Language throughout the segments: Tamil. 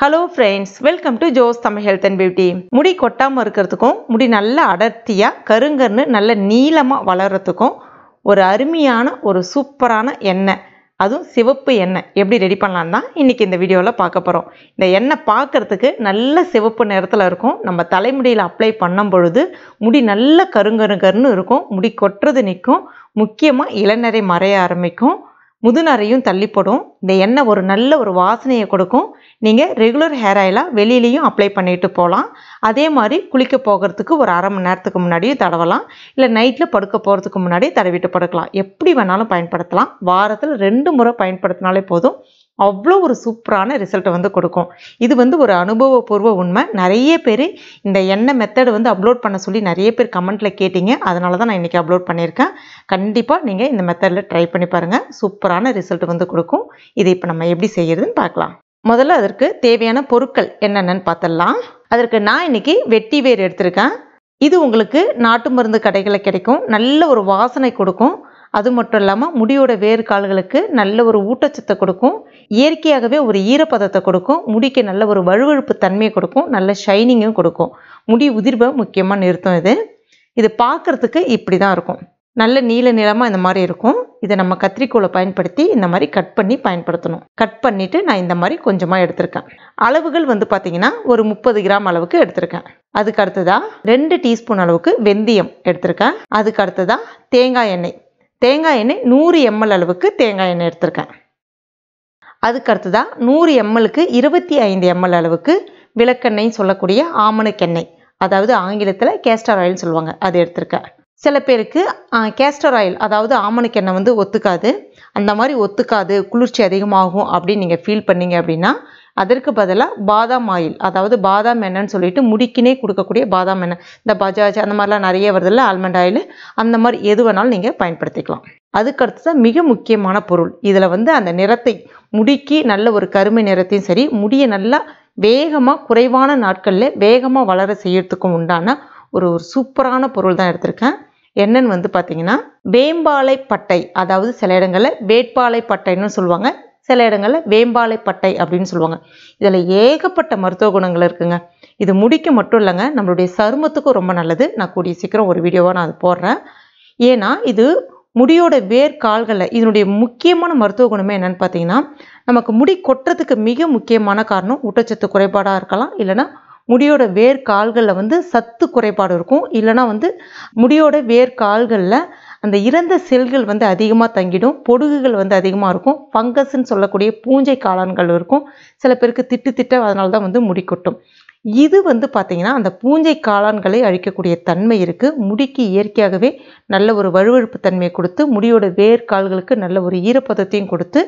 hello friends welcome to Joe's Tamil health and beauty முடி கொட்டாமல் இருக்கிறதுக்கும் முடி நல்ல அடர்த்தியாக கருங்கர்னு நல்ல நீளமாக வளர்கிறதுக்கும் ஒரு அருமையான ஒரு சூப்பரான எண்ணெய் அதுவும் சிவப்பு எண்ணெய் எப்படி ரெடி பண்ணலாம் தான் இன்றைக்கி இந்த வீடியோவில் பார்க்க போகிறோம் இந்த எண்ணெய் பார்க்குறதுக்கு நல்ல சிவப்பு நிறத்தில் இருக்கும் நம்ம தலைமுடியில் அப்ளை பண்ணும் பொழுது முடி நல்ல கருங்கருங்கருன்னு இருக்கும் முடி கொட்டுறது நிற்கும் முக்கியமாக இளநரை மறைய ஆரம்பிக்கும் முதுநரையும் தள்ளிப்படும் இந்த எண்ணெய் ஒரு நல்ல ஒரு வாசனையை கொடுக்கும் நீங்கள் ரெகுலர் ஹேர் ஆயிலாக வெளியிலையும் அப்ளை பண்ணிட்டு போகலாம் அதே மாதிரி குளிக்க போகிறதுக்கு ஒரு அரை மணி நேரத்துக்கு முன்னாடியும் தடவலாம் இல்லை நைட்டில் படுக்க போகிறதுக்கு முன்னாடியே தடவிட்டு படுக்கலாம் எப்படி வேணாலும் பயன்படுத்தலாம் வாரத்தில் ரெண்டு முறை பயன்படுத்தினாலே போதும் அவ்வளோ ஒரு சூப்பரான ரிசல்ட்டை வந்து கொடுக்கும் இது வந்து ஒரு அனுபவபூர்வ உண்மை நிறைய பேர் இந்த எண்ணெய் மெத்தடு வந்து அப்லோட் பண்ண சொல்லி நிறைய பேர் கமெண்ட்டில் கேட்டிங்க அதனால தான் நான் இன்றைக்கி அப்லோட் பண்ணியிருக்கேன் கண்டிப்பாக நீங்கள் இந்த மெத்தடில் ட்ரை பண்ணி பாருங்கள் சூப்பரான ரிசல்ட் வந்து கொடுக்கும் இதை இப்போ நம்ம எப்படி செய்கிறதுன்னு பார்க்கலாம் முதல்ல அதற்கு தேவையான பொருட்கள் என்னென்னு பார்த்துடலாம் அதற்கு நான் இன்றைக்கி வெட்டி வேர் எடுத்திருக்கேன் இது உங்களுக்கு நாட்டு மருந்து கடைகளில் கிடைக்கும் நல்ல ஒரு வாசனை கொடுக்கும் அது மட்டும் இல்லாமல் முடியோட கால்களுக்கு நல்ல ஒரு ஊட்டச்சத்தை கொடுக்கும் இயற்கையாகவே ஒரு ஈரப்பதத்தை கொடுக்கும் முடிக்கு நல்ல ஒரு வழுவழுப்பு தன்மையை கொடுக்கும் நல்ல ஷைனிங்கும் கொடுக்கும் முடி உதிர்வை முக்கியமாக நிறுத்தும் இது இது பார்க்குறதுக்கு இப்படி தான் இருக்கும் நல்ல நீல நிலமாக இந்த மாதிரி இருக்கும் இதை நம்ம கத்திரிக்கோளை பயன்படுத்தி இந்த மாதிரி கட் பண்ணி பயன்படுத்தணும் கட் பண்ணிவிட்டு நான் இந்த மாதிரி கொஞ்சமாக எடுத்திருக்கேன் அளவுகள் வந்து பார்த்திங்கன்னா ஒரு முப்பது கிராம் அளவுக்கு எடுத்திருக்கேன் அதுக்கு அடுத்ததாக ரெண்டு டீஸ்பூன் அளவுக்கு வெந்தயம் எடுத்திருக்கேன் அதுக்கு அடுத்ததாக தேங்காய் எண்ணெய் தேங்காய் எண்ணெய் நூறு எம்எல் அளவுக்கு தேங்காய் எண்ணெய் எடுத்திருக்கேன் அதுக்கடுத்து தான் நூறு எம்எலுக்கு இருபத்தி ஐந்து எம்எல் அளவுக்கு விளக்கெண்ணெய் சொல்லக்கூடிய ஆமணக்கெண்ணெய் அதாவது ஆங்கிலத்தில் கேஸ்டர் ஆயில்னு சொல்லுவாங்க அது எடுத்திருக்கேன் சில பேருக்கு கேஸ்டர் ஆயில் அதாவது ஆமணக்கெண்ணெய் வந்து ஒத்துக்காது அந்த மாதிரி ஒத்துக்காது குளிர்ச்சி அதிகமாகும் அப்படின்னு நீங்கள் ஃபீல் பண்ணீங்க அப்படின்னா அதற்கு பதிலாக பாதாம் ஆயில் அதாவது பாதாம் எண்ணெய்னு சொல்லிட்டு முடிக்கினே கொடுக்கக்கூடிய பாதாம் எண்ணெய் இந்த பஜாஜ் அந்த மாதிரிலாம் நிறைய வருதில்ல ஆல்மண்ட் ஆயில் அந்த மாதிரி எது வேணாலும் நீங்கள் பயன்படுத்திக்கலாம் அதுக்கடுத்து தான் மிக முக்கியமான பொருள் இதில் வந்து அந்த நிறத்தை முடிக்கி நல்ல ஒரு கருமை நிறத்தையும் சரி முடியை நல்லா வேகமாக குறைவான நாட்களில் வேகமாக வளர செய்யறதுக்கும் உண்டான ஒரு ஒரு சூப்பரான பொருள் தான் எடுத்திருக்கேன் என்னன்னு வந்து பார்த்தீங்கன்னா வேம்பாலை பட்டை அதாவது சில இடங்களில் வேட்பாலை பட்டைன்னு சொல்லுவாங்க சில இடங்களில் வேம்பாலை பட்டை அப்படின்னு சொல்லுவாங்க இதில் ஏகப்பட்ட மருத்துவ குணங்கள் இருக்குங்க இது முடிக்கு மட்டும் இல்லைங்க நம்மளுடைய சருமத்துக்கும் ரொம்ப நல்லது நான் கூடிய சீக்கிரம் ஒரு வீடியோவாக நான் அது போடுறேன் ஏன்னா இது முடியோட வேர் கால்களில் இதனுடைய முக்கியமான மருத்துவ குணமே என்னென்னு பார்த்தீங்கன்னா நமக்கு முடி கொட்டுறதுக்கு மிக முக்கியமான காரணம் ஊட்டச்சத்து குறைபாடாக இருக்கலாம் இல்லைனா முடியோட வேர் கால்களில் வந்து சத்து குறைபாடு இருக்கும் இல்லைனா வந்து முடியோட வேர் கால்களில் அந்த இறந்த செல்கள் வந்து அதிகமாக தங்கிடும் பொடுகுகள் வந்து அதிகமாக இருக்கும் ஃபங்கஸ்ன்னு சொல்லக்கூடிய பூஞ்சை காளான்கள் இருக்கும் சில பேருக்கு திட்டு திட்ட அதனால தான் வந்து முடி கொட்டும் இது வந்து பார்த்திங்கன்னா அந்த பூஞ்சை காளான்களை அழிக்கக்கூடிய தன்மை இருக்குது முடிக்கு இயற்கையாகவே நல்ல ஒரு வழுவழுப்பு தன்மையை கொடுத்து முடியோட வேர்கால்களுக்கு நல்ல ஒரு ஈரப்பதத்தையும் கொடுத்து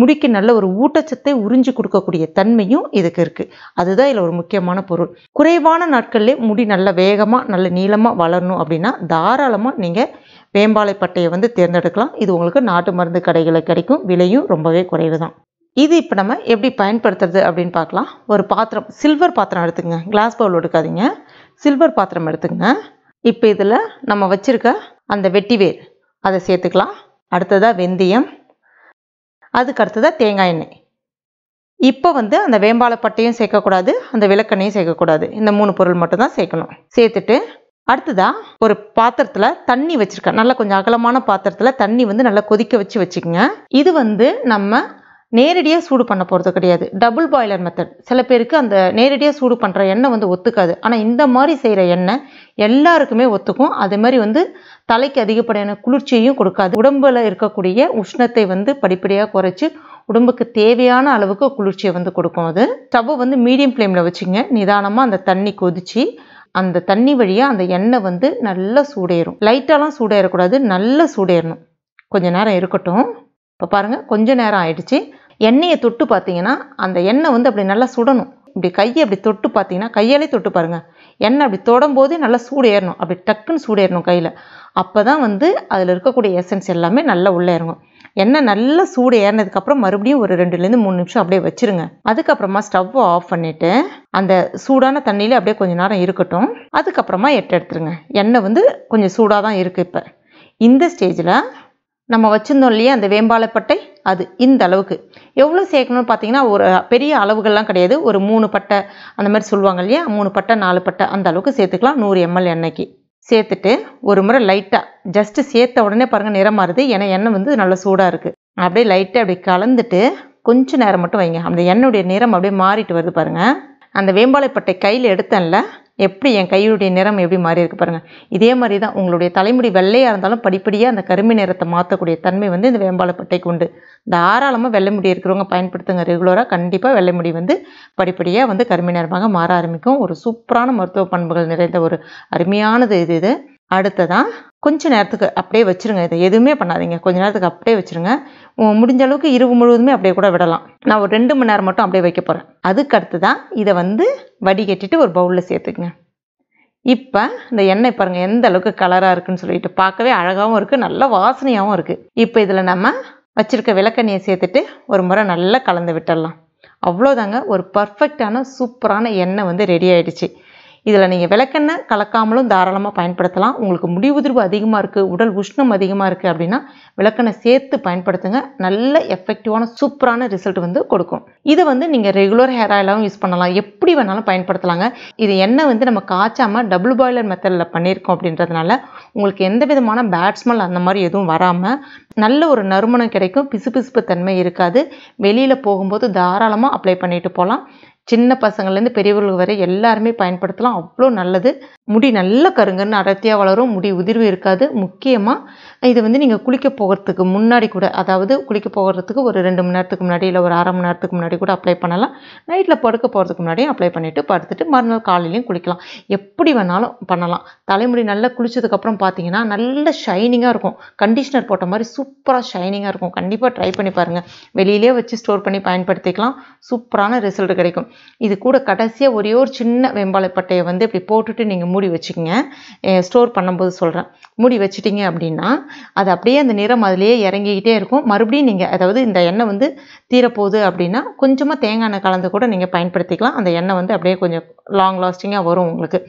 முடிக்கு நல்ல ஒரு ஊட்டச்சத்தை உறிஞ்சி கொடுக்கக்கூடிய தன்மையும் இதுக்கு இருக்குது அதுதான் இதில் ஒரு முக்கியமான பொருள் குறைவான நாட்கள்லேயே முடி நல்ல வேகமாக நல்ல நீளமாக வளரணும் அப்படின்னா தாராளமாக நீங்கள் வேம்பாலை பட்டையை வந்து தேர்ந்தெடுக்கலாம் இது உங்களுக்கு நாட்டு மருந்து கடைகளில் கிடைக்கும் விலையும் ரொம்பவே குறைவு தான் இது இப்போ நம்ம எப்படி பயன்படுத்துறது அப்படின்னு பார்க்கலாம் ஒரு பாத்திரம் சில்வர் பாத்திரம் எடுத்துங்க கிளாஸ் பவுல் எடுக்காதீங்க சில்வர் பாத்திரம் எடுத்துங்க இப்போ இதில் நம்ம வச்சுருக்க அந்த வெட்டிவேர் அதை சேர்த்துக்கலாம் அடுத்ததாக வெந்தயம் அதுக்கு அடுத்ததாக தேங்காய் எண்ணெய் இப்போ வந்து அந்த வேம்பாலைப்பட்டையும் சேர்க்கக்கூடாது அந்த விளக்கெண்ணையும் சேர்க்கக்கூடாது இந்த மூணு பொருள் மட்டும்தான் சேர்க்கணும் சேர்த்துட்டு அடுத்ததாக ஒரு பாத்திரத்தில் தண்ணி வச்சுருக்கேன் நல்லா கொஞ்சம் அகலமான பாத்திரத்தில் தண்ணி வந்து நல்லா கொதிக்க வச்சு வச்சுக்கோங்க இது வந்து நம்ம நேரடியாக சூடு பண்ண போகிறது கிடையாது டபுள் பாய்லர் மெத்தட் சில பேருக்கு அந்த நேரடியாக சூடு பண்ணுற எண்ணெய் வந்து ஒத்துக்காது ஆனால் இந்த மாதிரி செய்கிற எண்ணெய் எல்லாருக்குமே ஒத்துக்கும் அதே மாதிரி வந்து தலைக்கு அதிகப்படியான குளிர்ச்சியையும் கொடுக்காது உடம்பில் இருக்கக்கூடிய உஷ்ணத்தை வந்து படிப்படியாக குறைச்சி உடம்புக்கு தேவையான அளவுக்கு குளிர்ச்சியை வந்து கொடுக்கும் அது ஸ்டவ் வந்து மீடியம் ஃப்ளேமில் வச்சுங்க நிதானமாக அந்த தண்ணி கொதித்து அந்த தண்ணி வழியாக அந்த எண்ணெய் வந்து நல்லா சூடேறும் லைட்டாலாம் சூடேறக்கூடாது நல்லா சூடேறணும் கொஞ்சம் நேரம் இருக்கட்டும் இப்போ பாருங்கள் கொஞ்சம் நேரம் ஆயிடுச்சு எண்ணெயை தொட்டு பார்த்தீங்கன்னா அந்த எண்ணெய் வந்து அப்படி நல்லா சுடணும் இப்படி கையை அப்படி தொட்டு பார்த்தீங்கன்னா கையாலே தொட்டு பாருங்கள் எண்ணெய் அப்படி தொடும்போதே நல்லா சூடு ஏறணும் அப்படி டக்குன்னு சூடேறணும் கையில் அப்போ தான் வந்து அதில் இருக்கக்கூடிய எசன்ஸ் எல்லாமே நல்லா உள்ளே இறங்கும் எண்ணெய் நல்லா சூடு ஏறினதுக்கப்புறம் மறுபடியும் ஒரு ரெண்டுலேருந்து மூணு நிமிஷம் அப்படியே வச்சுருங்க அதுக்கப்புறமா ஸ்டவ் ஆஃப் பண்ணிவிட்டு அந்த சூடான தண்ணியில் அப்படியே கொஞ்சம் நேரம் இருக்கட்டும் அதுக்கப்புறமா எட்டு எடுத்துருங்க எண்ணெய் வந்து கொஞ்சம் சூடாக தான் இருக்குது இப்போ இந்த ஸ்டேஜில் நம்ம வச்சுருந்தோம் இல்லையா அந்த வேம்பாலைப்பட்டை அது இந்த அளவுக்கு எவ்வளோ சேர்க்கணும்னு பார்த்தீங்கன்னா ஒரு பெரிய அளவுகள்லாம் கிடையாது ஒரு மூணு பட்டை அந்த மாதிரி சொல்லுவாங்க இல்லையா மூணு பட்டை நாலு பட்டை அந்த அளவுக்கு சேர்த்துக்கலாம் நூறு எம்எல் எண்ணெய்க்கு சேர்த்துட்டு ஒரு முறை லைட்டாக ஜஸ்ட்டு சேர்த்த உடனே பாருங்கள் நிறம் மாறுது ஏன்னா எண்ணெய் வந்து நல்லா சூடாக இருக்குது அப்படியே லைட்டாக அப்படி கலந்துட்டு கொஞ்சம் நேரம் மட்டும் வைங்க அந்த எண்ணெயுடைய நிறம் அப்படியே மாறிட்டு வருது பாருங்கள் அந்த வேம்பாலைப்பட்டை கையில் எடுத்தேன்ல எப்படி என் கையுடைய நிறம் எப்படி மாறி இருக்கு பாருங்கள் இதே மாதிரி தான் உங்களுடைய தலைமுடி வெள்ளையாக இருந்தாலும் படிப்படியாக அந்த கருமை நிறத்தை மாற்றக்கூடிய தன்மை வந்து இந்த வேம்பாலப்பட்டைக்கு உண்டு தாராளமாக வெள்ளை முடி இருக்கிறவங்க பயன்படுத்துங்க ரெகுலராக கண்டிப்பாக வெள்ளை முடி வந்து படிப்படியாக வந்து கருமை நிறமாக மாற ஆரம்பிக்கும் ஒரு சூப்பரான மருத்துவ பண்புகள் நிறைந்த ஒரு அருமையானது இது இது அடுத்ததான் கொஞ்ச நேரத்துக்கு அப்படியே வச்சுருங்க இதை எதுவுமே பண்ணாதீங்க கொஞ்ச நேரத்துக்கு அப்படியே வச்சுருங்க முடிஞ்ச அளவுக்கு இரவு முழுவதுமே அப்படியே கூட விடலாம் நான் ஒரு ரெண்டு மணி நேரம் மட்டும் அப்படியே வைக்க போகிறேன் அதுக்கு அடுத்து தான் இதை வந்து வடிகட்டிட்டு ஒரு பவுலில் சேர்த்துக்குங்க இப்போ இந்த எண்ணெய் பாருங்கள் எந்த அளவுக்கு கலராக இருக்குன்னு சொல்லிட்டு பார்க்கவே அழகாகவும் இருக்குது நல்ல வாசனையாகவும் இருக்குது இப்போ இதில் நம்ம வச்சுருக்க விளக்கண்ணியை சேர்த்துட்டு ஒரு முறை நல்லா கலந்து விட்டுடலாம் அவ்வளோதாங்க ஒரு பர்ஃபெக்டான சூப்பரான எண்ணெய் வந்து ரெடி ஆகிடுச்சு இதில் நீங்கள் விளக்கெண்ணெய் கலக்காமலும் தாராளமாக பயன்படுத்தலாம் உங்களுக்கு முடி உதிர்வு அதிகமாக இருக்குது உடல் உஷ்ணம் அதிகமாக இருக்குது அப்படின்னா விளக்கெண்ணெய் சேர்த்து பயன்படுத்துங்க நல்ல எஃபெக்டிவான சூப்பரான ரிசல்ட் வந்து கொடுக்கும் இதை வந்து நீங்கள் ரெகுலர் ஹேர் ஆயிலாகவும் யூஸ் பண்ணலாம் எப்படி வேணாலும் பயன்படுத்தலாங்க இது எண்ணெய் வந்து நம்ம காய்ச்சாமல் டபுள் பாய்லர் மெத்தடில் பண்ணியிருக்கோம் அப்படின்றதுனால உங்களுக்கு எந்த விதமான பேட் ஸ்மெல் அந்த மாதிரி எதுவும் வராமல் நல்ல ஒரு நறுமணம் கிடைக்கும் பிசுபிசுப்பு தன்மை இருக்காது வெளியில் போகும்போது தாராளமாக அப்ளை பண்ணிட்டு போகலாம் சின்ன பசங்கள்லேருந்து பெரியவர்கள் வரை எல்லாருமே பயன்படுத்தலாம் அவ்வளோ நல்லது முடி நல்ல கருங்கன்னு அடர்த்தியாக வளரும் முடி உதிர்வு இருக்காது முக்கியமாக இது வந்து நீங்கள் குளிக்க போகிறதுக்கு முன்னாடி கூட அதாவது குளிக்க போகிறதுக்கு ஒரு ரெண்டு மணி நேரத்துக்கு முன்னாடி இல்லை ஒரு அரை மணி நேரத்துக்கு முன்னாடி கூட அப்ளை பண்ணலாம் நைட்டில் படுக்க போகிறதுக்கு முன்னாடியும் அப்ளை பண்ணிவிட்டு படுத்துட்டு மறுநாள் காலையிலையும் குளிக்கலாம் எப்படி வேணாலும் பண்ணலாம் தலைமுடி நல்லா குளிச்சதுக்கப்புறம் பார்த்தீங்கன்னா நல்ல ஷைனிங்காக இருக்கும் கண்டிஷனர் போட்ட மாதிரி சூப்பராக ஷைனிங்காக இருக்கும் கண்டிப்பாக ட்ரை பண்ணி பாருங்கள் வெளியிலே வச்சு ஸ்டோர் பண்ணி பயன்படுத்திக்கலாம் சூப்பரான ரிசல்ட் கிடைக்கும் இது கூட கடைசியாக ஒரே ஒரு சின்ன வெம்பாலைப்பட்டையை வந்து இப்படி போட்டுட்டு நீங்கள் மூடி வச்சுக்கோங்க ஸ்டோர் பண்ணும்போது சொல்கிறேன் மூடி வச்சிட்டிங்க அப்படின்னா அது அப்படியே அந்த நிறம் அதிலேயே இறங்கிக்கிட்டே இருக்கும் மறுபடியும் நீங்கள் அதாவது இந்த எண்ணெய் வந்து தீரப்போகுது அப்படின்னா கொஞ்சமாக தேங்காய் எண்ணெய் கலந்து கூட நீங்கள் பயன்படுத்திக்கலாம் அந்த எண்ணெய் வந்து அப்படியே கொஞ்சம் லாங் லாஸ்டிங்காக வரும் உங்களுக்கு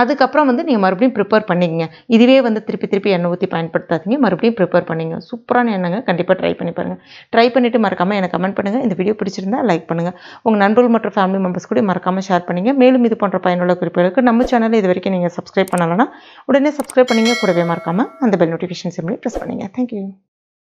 அதுக்கப்புறம் வந்து நீங்கள் மறுபடியும் ப்ரிப்பேர் பண்ணிக்கங்க இதுவே வந்து திருப்பி திருப்பி எண்ணெய் ஊற்றி பயன்படுத்தாதீங்க மறுபடியும் ப்ரிப்பேர் பண்ணிங்க சூப்பரான எண்ணெய்ங்க கண்டிப்பாக ட்ரை பண்ணி பாருங்கள் ட்ரை பண்ணிவிட்டு மறக்காமல் எனக்கு கமெண்ட் பண்ணுங்கள் இந்த வீடியோ பிடிச்சிருந்தால் லைக் பண்ணுங்கள் உங்கள் நண்பர்கள் மற்றும் ஃபேமிலி மெம்பர்ஸ் கூட மறக்காமல் ஷேர் பண்ணுங்கள் மேலும் இது போன்ற பயனுள்ள குறிப்புகளுக்கு நம்ம சேனலில் இது வரைக்கும் நீங்கள் சப்ஸ்கிரைப் பண்ணலைன்னா உடனே சப்ஸ்கிரைப் பண்ணிங்க கூடவே மறக்காமல் அந்த பெல் நோட்டிஃபிகேஷன் சிம்லேயே ப்ரெஸ் பண்ணுங்கள் தேங்க்யூ